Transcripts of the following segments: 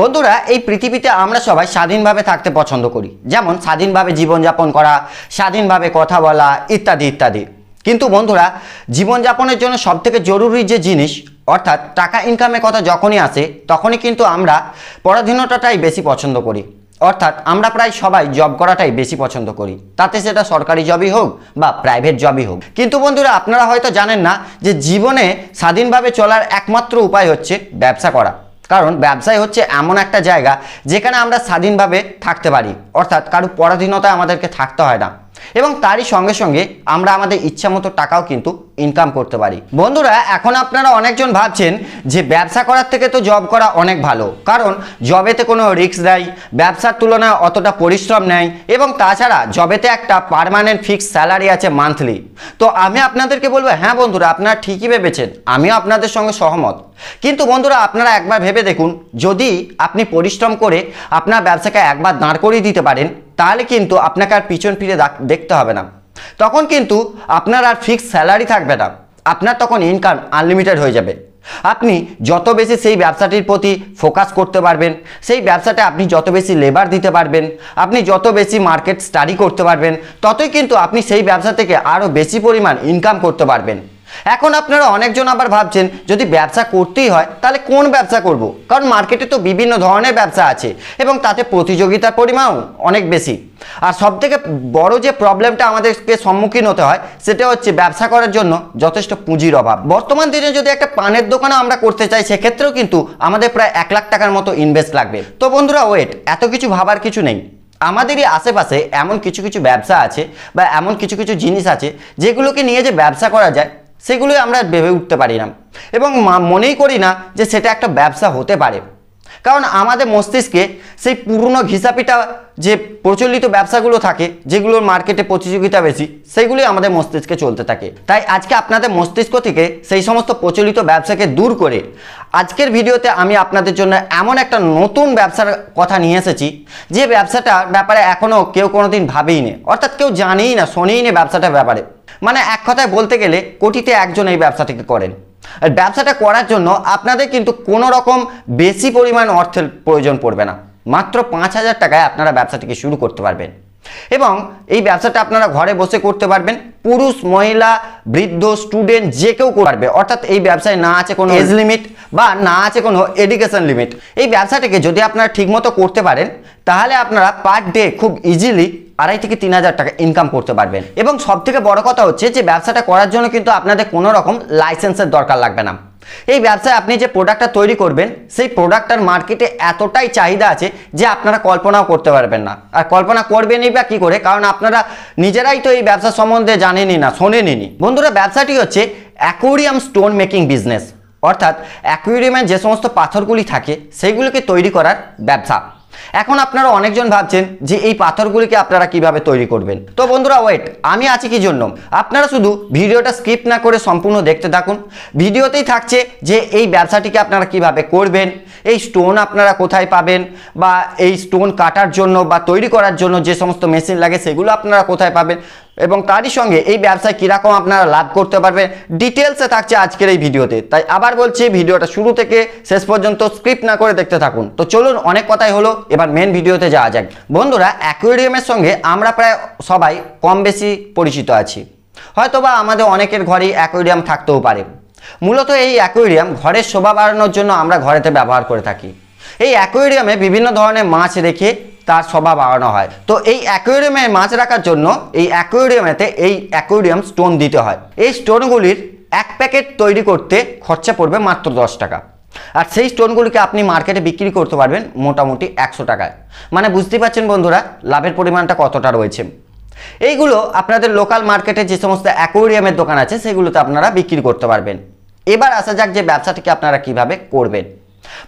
বন্ধুরা এই পৃথিবীতে আমরা সবাই স্বাধীনভাবে থাকতে পছন্দ করি যেমন স্বাধীনভাবে জীবনযাপন করা স্বাধীনভাবে কথা বলা ইত্যাদি ইত্যাদি কিন্তু বন্ধুরা জীবনযাপনের জন্য সবথেকে জরুরি যে জিনিস অর্থাৎ টাকা ইনকামের কথা যখনই আসে তখনই কিন্তু আমরা পরাধীনতাটাই বেশি পছন্দ করি অর্থাৎ আমরা প্রায় সবাই জব করাটাই বেশি পছন্দ করি তাতে সেটা সরকারি জবই হোক বা প্রাইভেট জবই হোক কিন্তু বন্ধুরা আপনারা হয়তো জানেন না যে জীবনে স্বাধীনভাবে চলার একমাত্র উপায় হচ্ছে ব্যবসা করা কারণ ব্যবসায় হচ্ছে এমন একটা জায়গা যেখানে আমরা স্বাধীনভাবে থাকতে পারি অর্থাৎ কারো পরাধীনতায় আমাদেরকে থাকতে হয় না এবং তারই সঙ্গে সঙ্গে আমরা আমাদের ইচ্ছা মতো টাকাও কিন্তু ইনকাম করতে পারি বন্ধুরা এখন আপনারা অনেকজন ভাবছেন যে ব্যবসা করার থেকে তো জব করা অনেক ভালো কারণ জবেতে কোনো রিস্ক দেয় ব্যবসার তুলনায় অতটা পরিশ্রম নেয় এবং তাছাড়া জবেতে একটা পারমানেন্ট ফিক্সড স্যালারি আছে মান্থলি তো আমি আপনাদেরকে বলবো হ্যাঁ বন্ধুরা আপনারা ঠিকই ভেবেছেন আমিও আপনাদের সঙ্গে সহমত কিন্তু বন্ধুরা আপনারা একবার ভেবে দেখুন যদি আপনি পরিশ্রম করে আপনার ব্যবসাকে একবার দাঁড় করিয়ে দিতে পারেন তাহলে কিন্তু আপনাকে আর পিছন ফিরে দেখতে হবে না তখন কিন্তু আপনার আর ফিক্সড স্যালারি থাকবে না আপনার তখন ইনকাম আনলিমিটেড হয়ে যাবে আপনি যত বেশি সেই ব্যবসাটির প্রতি ফোকাস করতে পারবেন সেই ব্যবসাটা আপনি যত বেশি লেবার দিতে পারবেন আপনি যত বেশি মার্কেট স্টাডি করতে পারবেন ততই কিন্তু আপনি সেই ব্যবসা থেকে আরও বেশি পরিমাণ ইনকাম করতে পারবেন এখন আপনারা অনেকজন আবার ভাবছেন যদি ব্যবসা করতেই হয় তাহলে কোন ব্যবসা করব। কারণ মার্কেটে তো বিভিন্ন ধরনের ব্যবসা আছে এবং তাতে প্রতিযোগিতার পরিমাণও অনেক বেশি আর সবথেকে বড় যে প্রবলেমটা আমাদেরকে সম্মুখীন হতে হয় সেটা হচ্ছে ব্যবসা করার জন্য যথেষ্ট পুঁজির অভাব বর্তমান দিনে যদি একটা পানের দোকানও আমরা করতে চাই সেক্ষেত্রেও কিন্তু আমাদের প্রায় এক লাখ টাকার মতো ইনভেস্ট লাগবে তো বন্ধুরা ওয়েট এত কিছু ভাবার কিছু নেই আমাদেরই আশেপাশে এমন কিছু কিছু ব্যবসা আছে বা এমন কিছু কিছু জিনিস আছে যেগুলোকে নিয়ে যে ব্যবসা করা যায় সেগুলোই আমরা ভেবে উঠতে পারি না এবং মনেই করি না যে সেটা একটা ব্যবসা হতে পারে কারণ আমাদের মস্তিষ্কে সেই পুরনো ঘিসাপিটা যে প্রচলিত ব্যবসাগুলো থাকে যেগুলোর মার্কেটে প্রতিযোগিতা বেশি সেইগুলি আমাদের মস্তিষ্কে চলতে থাকে তাই আজকে আপনাদের মস্তিষ্ক থেকে সেই সমস্ত প্রচলিত ব্যবসাকে দূর করে আজকের ভিডিওতে আমি আপনাদের জন্য এমন একটা নতুন ব্যবসার কথা নিয়ে এসেছি যে ব্যবসাটার ব্যাপারে এখনও কেউ কোনোদিন ভাবেই নে অর্থাৎ কেউ জানেই না শোনেই না ব্যবসাটার ব্যাপারে মানে এক কথায় বলতে গেলে কোটিতে একজন এই ব্যবসাটিকে করেন আর ব্যবসাটা করার জন্য আপনাদের কিন্তু কোনো রকম বেশি পরিমাণ অর্থের প্রয়োজন পড়বে না মাত্র পাঁচ হাজার টাকায় আপনারা ব্যবসাটিকে শুরু করতে পারবেন এবং এই ব্যবসাটা আপনারা ঘরে বসে করতে পারবেন পুরুষ মহিলা বৃদ্ধ স্টুডেন্ট যে কেউ করবে অর্থাৎ এই ব্যবসায় না আছে কোনো এজ লিমিট বা না আছে কোনো এডুকেশন লিমিট এই ব্যবসাটাকে যদি আপনারা ঠিকমতো করতে পারেন তাহলে আপনারা পার ডে খুব ইজিলি আড়াই থেকে তিন হাজার টাকা ইনকাম করতে পারবেন এবং সব থেকে বড় কথা হচ্ছে যে ব্যবসাটা করার জন্য কিন্তু আপনাদের কোনো রকম লাইসেন্সের দরকার লাগবে না এই ব্যবসায় আপনি যে প্রোডাক্টটা তৈরি করবেন সেই প্রোডাক্টটার মার্কেটে এতটাই চাহিদা আছে যে আপনারা কল্পনাও করতে পারবেন না আর কল্পনা করবেনই বা কী করে কারণ আপনারা নিজেরাই তো এই ব্যবসা সম্বন্ধে জানেনই না শোনেনি বন্ধুরা ব্যবসাটি হচ্ছে অ্যাকোরিয়াম স্টোন মেকিং বিজনেস অর্থাৎ অ্যাকোরিয়ামের যে সমস্ত পাথরগুলি থাকে সেইগুলোকে তৈরি করার ব্যবসা এখন আপনারা অনেকজন ভাবছেন যে এই পাথরগুলিকে আপনারা কিভাবে তৈরি করবেন তো বন্ধুরা ওয়েট আমি আছি কি জন্য আপনারা শুধু ভিডিওটা স্কিপ না করে সম্পূর্ণ দেখতে থাকুন ভিডিওতেই থাকছে যে এই ব্যবসাটিকে আপনারা কিভাবে করবেন এই স্টোন আপনারা কোথায় পাবেন বা এই স্টোন কাটার জন্য বা তৈরি করার জন্য যে সমস্ত মেশিন লাগে সেগুলো আপনারা কোথায় পাবেন এবং তারই সঙ্গে এই ব্যবসায় কীরকম আপনারা লাভ করতে পারবেন ডিটেলসে থাকছে আজকের এই ভিডিওতে তাই আবার বলছি ভিডিওটা শুরু থেকে শেষ পর্যন্ত স্ক্রিপ্ট না করে দেখতে থাকুন তো চলুন অনেক কথাই হলো এবার মেন ভিডিওতে যাওয়া যাক বন্ধুরা অ্যাকুয়ারিয়ামের সঙ্গে আমরা প্রায় সবাই কম বেশি পরিচিত আছি হয়তোবা আমাদের অনেকের ঘরেই অ্যাকুয়ারিয়াম থাকতেও পারে মূলত এই অ্যাকুয়ারিয়াম ঘরের শোভা বাড়ানোর জন্য আমরা ঘরেতে ব্যবহার করে থাকি এই অ্যাকুয়ারিয়ামে বিভিন্ন ধরনের মাছ রেখে তার সভা বাড়ানো হয় তো এই অ্যাকোয়ারিয়ামে মাছ রাখার জন্য এই অ্যাকোয়ারিয়ামেতে এই অ্যাকোয়ারিয়াম স্টোন দিতে হয় এই স্টোনগুলির এক প্যাকেট তৈরি করতে খরচা পড়বে মাত্র দশ টাকা আর সেই স্টোনগুলিকে আপনি মার্কেটে বিক্রি করতে পারবেন মোটামুটি একশো টাকায় মানে বুঝতে পারছেন বন্ধুরা লাভের পরিমাণটা কতটা রয়েছে এইগুলো আপনাদের লোকাল মার্কেটে যে সমস্ত অ্যাকোয়ারিয়ামের দোকান আছে সেগুলোতে আপনারা বিক্রি করতে পারবেন এবার আসা যাক যে ব্যবসাটিকে আপনারা কিভাবে করবেন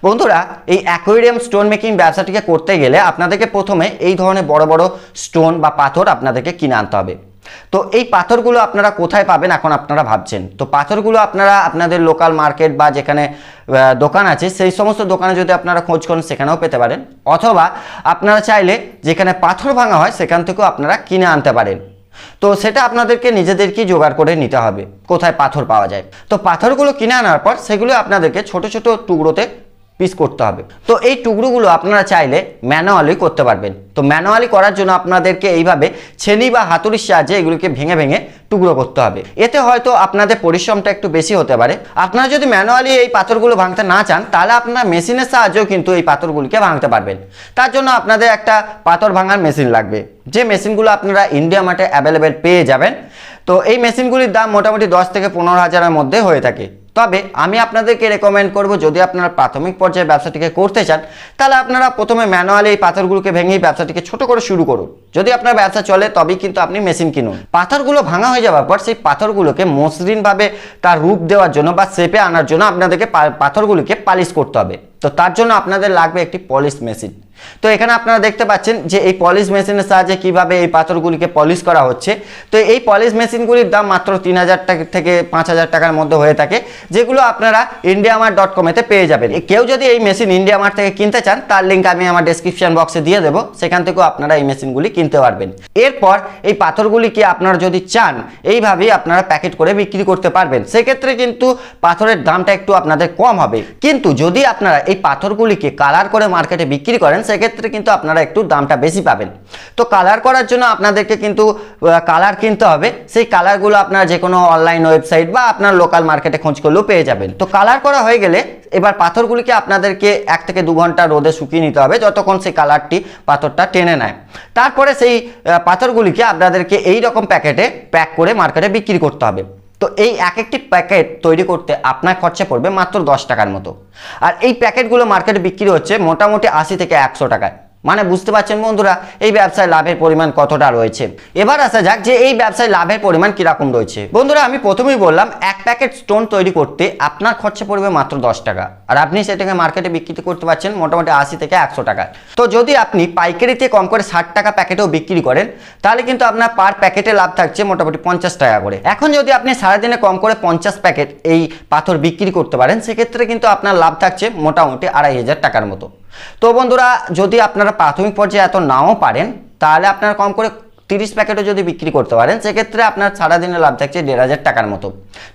বন্ধুরা এই অ্যাকোয়ারিয়াম স্টোন মেকিং ব্যবসাটিকে করতে গেলে আপনাদেরকে প্রথমে এই ধরনের বড় বড় স্টোন বা পাথর আপনাদেরকে কিনে আনতে হবে তো এই পাথরগুলো আপনারা কোথায় পাবেন এখন আপনারা ভাবছেন তো পাথরগুলো আপনারা আপনাদের লোকাল মার্কেট বা যেখানে দোকান আছে সেই সমস্ত দোকানে যদি আপনারা খোঁজ করেন সেখানেও পেতে পারেন অথবা আপনারা চাইলে যেখানে পাথর ভাঙা হয় সেখান থেকেও আপনারা কিনে আনতে পারেন তো সেটা আপনাদেরকে নিজেদেরকেই জোগাড় করে নিতে হবে কোথায় পাথর পাওয়া যায় তো পাথরগুলো কিনে আনার পর সেগুলো আপনাদেরকে ছোট ছোট টুকরোতে পিস করতে হবে তো এই টুকরোগুলো আপনারা চাইলে ম্যানুয়ালি করতে পারবেন তো ম্যানুয়ালি করার জন্য আপনাদেরকে এইভাবে ছেনি বা হাতুড়ির সাহায্যে এগুলিকে ভেঙে ভেঙে টুকরো করতে হবে এতে হয়তো আপনাদের পরিশ্রমটা একটু বেশি হতে পারে আপনারা যদি ম্যানুয়ালি এই পাথরগুলো ভাঙতে না চান তাহলে আপনারা মেশিনের সাহায্যেও কিন্তু এই পাথরগুলিকে ভাঙতে পারবেন তার জন্য আপনাদের একটা পাথর ভাঙার মেশিন লাগবে যে মেশিনগুলো আপনারা ইন্ডিয়া মার্টে অ্যাভেলেবেল পেয়ে যাবেন তো এই মেশিনগুলির দাম মোটামুটি দশ থেকে পনেরো হাজারের মধ্যে হয়ে থাকে তবে আমি আপনাদেরকে রেকমেন্ড করব যদি আপনারা প্রাথমিক পর্যায়ে ব্যবসাটিকে করতে চান তাহলে আপনারা প্রথমে ম্যানুয়ালি এই পাথরগুলোকে ভেঙেই ব্যবসাটিকে ছোট করে শুরু করুন যদি আপনার ব্যবসা চলে তবেই কিন্তু আপনি মেশিন কিনুন পাথরগুলো ভাঙা হয়ে যাওয়ার পর সেই পাথরগুলোকে মসৃণভাবে তার রূপ দেওয়ার জন্য বা শেপে আনার জন্য আপনাদেরকে পাথরগুলিকে পালিশ করতে হবে তো তার জন্য আপনাদের লাগবে একটি পলিশ মেশিন তো এখানে আপনারা দেখতে পাচ্ছেন যে এই পলিশ মেশিনের সাহায্যে কীভাবে এই পাথরগুলিকে পলিশ করা হচ্ছে তো এই পলিশ মেশিনগুলির দাম মাত্র তিন হাজার টাকা থেকে পাঁচ হাজার টাকার মধ্যে হয়ে থাকে যেগুলো আপনারা ইন্ডিয়ামার ডট কমেতে পেয়ে যাবেন কেউ যদি এই মেশিন ইন্ডিয়ামার থেকে কিনতে চান তার লিঙ্ক আমি আমার ডেসক্রিপশন বক্সে দিয়ে দেবো সেখান থেকেও আপনারা এই মেশিনগুলি কিনতে পারবেন এরপর এই পাথরগুলিকে আপনারা যদি চান এইভাবেই আপনারা প্যাকেট করে বিক্রি করতে পারবেন সেক্ষেত্রে কিন্তু পাথরের দামটা একটু আপনাদের কম হবে কিন্তু যদি আপনারা এই পাথরগুলিকে কালার করে মার্কেটে বিক্রি করেন সেক্ষেত্রে কিন্তু আপনারা একটু দামটা বেশি পাবেন তো কালার করার জন্য আপনাদেরকে কিন্তু কালার কিনতে হবে সেই কালারগুলো আপনার যে কোনো অনলাইন ওয়েবসাইট বা আপনার লোকাল মার্কেটে খোঁজ করলেও পেয়ে যাবেন তো কালার করা হয়ে গেলে এবার পাথরগুলিকে আপনাদেরকে এক থেকে দু ঘন্টা রোদে শুকিয়ে নিতে হবে যতক্ষণ সেই কালারটি পাথরটা টেনে নেয় তারপরে সেই পাথরগুলিকে আপনাদেরকে এই রকম প্যাকেটে প্যাক করে মার্কেটে বিক্রি করতে হবে তো এই এক একটি প্যাকেট তৈরি করতে আপনার খরচা পড়বে মাত্র দশ টাকার মতো আর এই প্যাকেটগুলো মার্কেটে বিক্রি হচ্ছে মোটামুটি আশি থেকে একশো টাকায় মানে বুঝতে পারছেন বন্ধুরা এই ব্যবসায় লাভের পরিমাণ কতটা রয়েছে এবার আসা যাক যে এই ব্যবসায় লাভের পরিমাণ কীরকম রয়েছে বন্ধুরা আমি প্রথমেই বললাম এক প্যাকেট স্টোন তৈরি করতে আপনার খরচা পড়বে মাত্র দশ টাকা আর আপনি সেটাকে মার্কেটে বিক্রি করতে পারছেন মোটামুটি আশি থেকে একশো টাকা তো যদি আপনি পাইকারিতে কম করে ষাট টাকা প্যাকেটেও বিক্রি করেন তাহলে কিন্তু আপনার পার প্যাকেটে লাভ থাকছে মোটামুটি পঞ্চাশ টাকা করে এখন যদি আপনি সারাদিনে কম করে পঞ্চাশ প্যাকেট এই পাথর বিক্রি করতে পারেন সেক্ষেত্রে কিন্তু আপনার লাভ থাকছে মোটামুটি আড়াই হাজার টাকার মতো তো বন্ধুরা যদি আপনারা প্রাথমিক পর্যায়ে এত নাও পারেন তাহলে আপনারা কম করে তিরিশ প্যাকেটও যদি বিক্রি করতে পারেন সেক্ষেত্রে আপনার সারাদিনে লাভ থাকছে দেড় হাজার টাকার মতো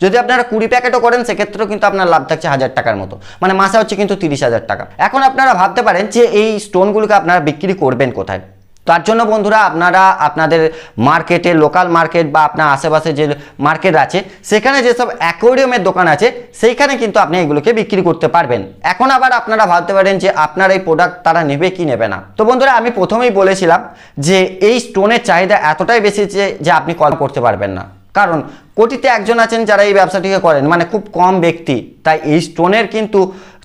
যদি আপনারা কুড়ি প্যাকেটও করেন সেক্ষেত্রেও কিন্তু আপনার লাভ থাকছে হাজার টাকার মতো মানে মাসে হচ্ছে কিন্তু তিরিশ হাজার টাকা এখন আপনারা ভাবতে পারেন যে এই স্টোনগুলোকে আপনারা বিক্রি করবেন কোথায় তার জন্য বন্ধুরা আপনারা আপনাদের মার্কেটে লোকাল মার্কেট বা আপনার আশেপাশে যে মার্কেট আছে সেখানে যেসব অ্যাকোয়ারিয়ামের দোকান আছে সেইখানে কিন্তু আপনি এগুলোকে বিক্রি করতে পারবেন এখন আবার আপনারা ভাবতে পারেন যে আপনার এই প্রোডাক্ট তারা নেবে কি নেবে না তো বন্ধুরা আমি প্রথমেই বলেছিলাম যে এই স্টোনের চাহিদা এতটাই বেশি যে আপনি কল করতে পারবেন না কারণ কোটিতে একজন আছেন যারা এই ব্যবসাটিকে করেন মানে খুব কম ব্যক্তি তাই এই স্টোনের কিন্তু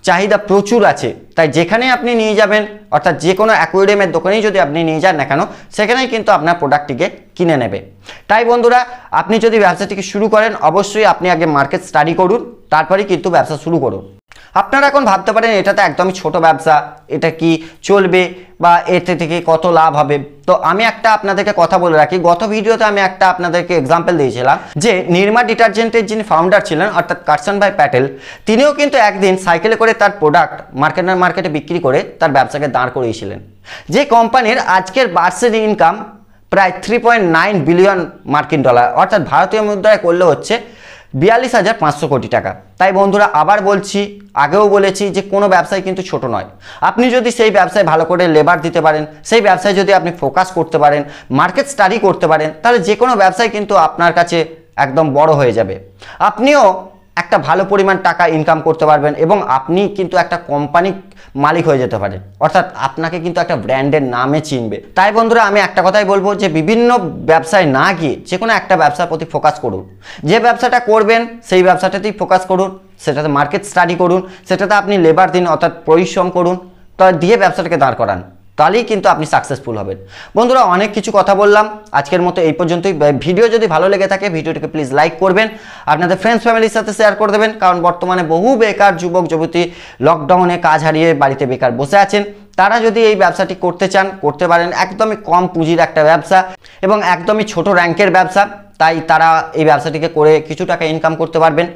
চাহিদা প্রচুর আছে তাই যেখানে আপনি নিয়ে যাবেন অর্থাৎ যে কোনো অ্যাকোয়েডিয়ামের দোকানেই যদি আপনি নিয়ে যান না কেন সেখানেই কিন্তু আপনার প্রোডাক্টটিকে কিনে নেবে তাই বন্ধুরা আপনি যদি ব্যবসাটিকে শুরু করেন অবশ্যই আপনি আগে মার্কেট স্টাডি করুন তারপরেই কিন্তু ব্যবসা শুরু করুন আপনারা এখন ভাবতে পারেন এটা তো একদমই ছোট ব্যবসা এটা কি চলবে বা এতে থেকে কত লাভ হবে তো আমি একটা আপনাদেরকে কথা বলে রাখি গত ভিডিওতে আমি একটা আপনাদেরকে এক্সাম্পল দিয়েছিলাম যে নির্মা ডিটারজেন্টের যিনি ফাউন্ডার ছিলেন অর্থাৎ কারসন ভাই প্যাটেল তিনিও কিন্তু একদিন সাইকেলে করে তার প্রোডাক্ট মার্কেটার মার্কেটে বিক্রি করে তার ব্যবসাকে দাঁড় করিয়েছিলেন যে কোম্পানির আজকের বার্ষিক ইনকাম প্রায় থ্রি পয়েন্ট নাইন বিলিয়ন মার্কিন ডলার অর্থাৎ ভারতীয় মুদ্রায় করলে হচ্ছে বিয়াল্লিশ হাজার পাঁচশো কোটি টাকা তাই বন্ধুরা আবার বলছি আগেও বলেছি যে কোনো ব্যবসায় কিন্তু ছোট নয় আপনি যদি সেই ব্যবসায় ভালো করে লেবার দিতে পারেন সেই ব্যবসায় যদি আপনি ফোকাস করতে পারেন মার্কেট স্টাডি করতে পারেন তাহলে যে কোনো ব্যবসায় কিন্তু আপনার কাছে একদম বড় হয়ে যাবে আপনিও একটা ভালো পরিমাণ টাকা ইনকাম করতে পারবেন এবং আপনি কিন্তু একটা কোম্পানি মালিক হয়ে যেতে পারেন অর্থাৎ আপনাকে কিন্তু একটা ব্র্যান্ডের নামে চিনবে তাই বন্ধুরা আমি একটা কথাই বলবো যে বিভিন্ন ব্যবসায় না গিয়ে যে কোনো একটা ব্যবসার প্রতি ফোকাস করুন যে ব্যবসাটা করবেন সেই ব্যবসাটাতেই ফোকাস করুন সেটাতে মার্কেট স্টাডি করুন সেটাতে আপনি লেবার দিন অর্থাৎ পরিশ্রম করুন তা দিয়ে ব্যবসাটাকে দাঁড় করান তাহলেই কিন্তু আপনি সাকসেসফুল হবেন বন্ধুরা অনেক কিছু কথা বললাম আজকের মতো এই পর্যন্তই ভিডিও যদি ভালো লেগে থাকে ভিডিওটিকে প্লিজ লাইক করবেন আপনাদের ফ্রেন্ডস ফ্যামিলির সাথে শেয়ার করে দেবেন কারণ বর্তমানে বহু বেকার যুবক যুবতী লকডাউনে কাজ হারিয়ে বাড়িতে বেকার বসে আছেন তারা যদি এই ব্যবসাটি করতে চান করতে পারেন একদমই কম পুঁজির একটা ব্যবসা এবং একদমই ছোট র্যাঙ্কের ব্যবসা তাই তারা এই ব্যবসাটিকে করে কিছু টাকা ইনকাম করতে পারবেন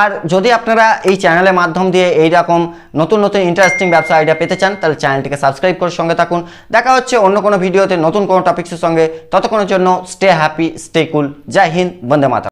আর যদি আপনারা এই চ্যানেলের মাধ্যম দিয়ে এই রকম নতুন নতুন ইন্টারেস্টিং ব্যবসা আইডিয়া পেতে চান তাহলে চ্যানেলটিকে সাবস্ক্রাইব করে সঙ্গে থাকুন দেখা হচ্ছে অন্য কোনো ভিডিওতে নতুন কোনো টপিক্সের সঙ্গে ততক্ষণের জন্য স্টে হ্যাপি স্টে কুল জয় হিন্দ বন্দে মাতা